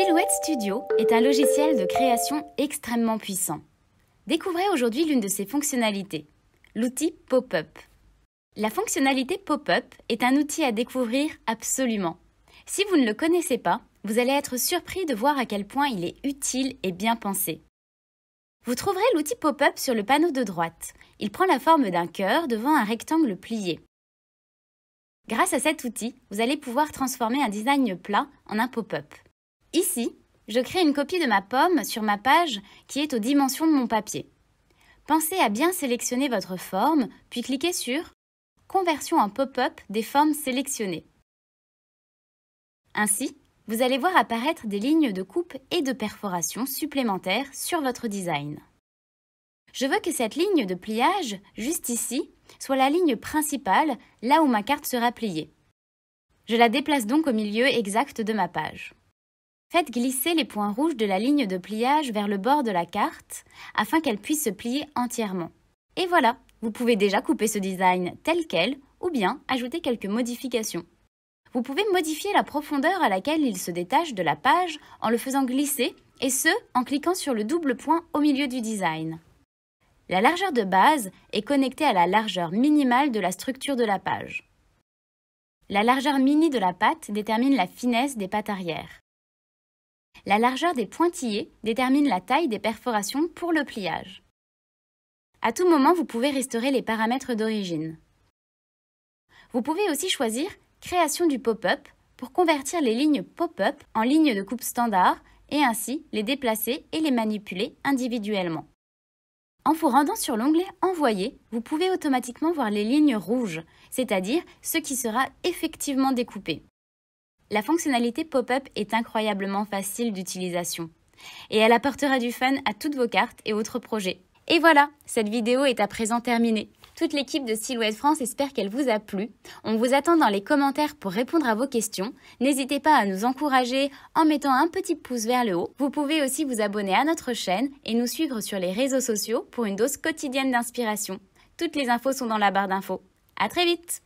Silhouette Studio est un logiciel de création extrêmement puissant. Découvrez aujourd'hui l'une de ses fonctionnalités, l'outil Pop-up. La fonctionnalité Pop-up est un outil à découvrir absolument. Si vous ne le connaissez pas, vous allez être surpris de voir à quel point il est utile et bien pensé. Vous trouverez l'outil Pop-up sur le panneau de droite. Il prend la forme d'un cœur devant un rectangle plié. Grâce à cet outil, vous allez pouvoir transformer un design plat en un pop-up. Ici, je crée une copie de ma pomme sur ma page qui est aux dimensions de mon papier. Pensez à bien sélectionner votre forme, puis cliquez sur Conversion en pop-up des formes sélectionnées. Ainsi, vous allez voir apparaître des lignes de coupe et de perforation supplémentaires sur votre design. Je veux que cette ligne de pliage, juste ici, soit la ligne principale, là où ma carte sera pliée. Je la déplace donc au milieu exact de ma page. Faites glisser les points rouges de la ligne de pliage vers le bord de la carte afin qu'elle puisse se plier entièrement. Et voilà, vous pouvez déjà couper ce design tel quel ou bien ajouter quelques modifications. Vous pouvez modifier la profondeur à laquelle il se détache de la page en le faisant glisser et ce en cliquant sur le double point au milieu du design. La largeur de base est connectée à la largeur minimale de la structure de la page. La largeur mini de la patte détermine la finesse des pattes arrière. La largeur des pointillés détermine la taille des perforations pour le pliage. À tout moment, vous pouvez restaurer les paramètres d'origine. Vous pouvez aussi choisir Création du pop-up pour convertir les lignes pop-up en lignes de coupe standard et ainsi les déplacer et les manipuler individuellement. En vous rendant sur l'onglet Envoyer, vous pouvez automatiquement voir les lignes rouges, c'est-à-dire ce qui sera effectivement découpé. La fonctionnalité pop-up est incroyablement facile d'utilisation et elle apportera du fun à toutes vos cartes et autres projets. Et voilà, cette vidéo est à présent terminée. Toute l'équipe de Silhouette France espère qu'elle vous a plu. On vous attend dans les commentaires pour répondre à vos questions. N'hésitez pas à nous encourager en mettant un petit pouce vers le haut. Vous pouvez aussi vous abonner à notre chaîne et nous suivre sur les réseaux sociaux pour une dose quotidienne d'inspiration. Toutes les infos sont dans la barre d'infos. À très vite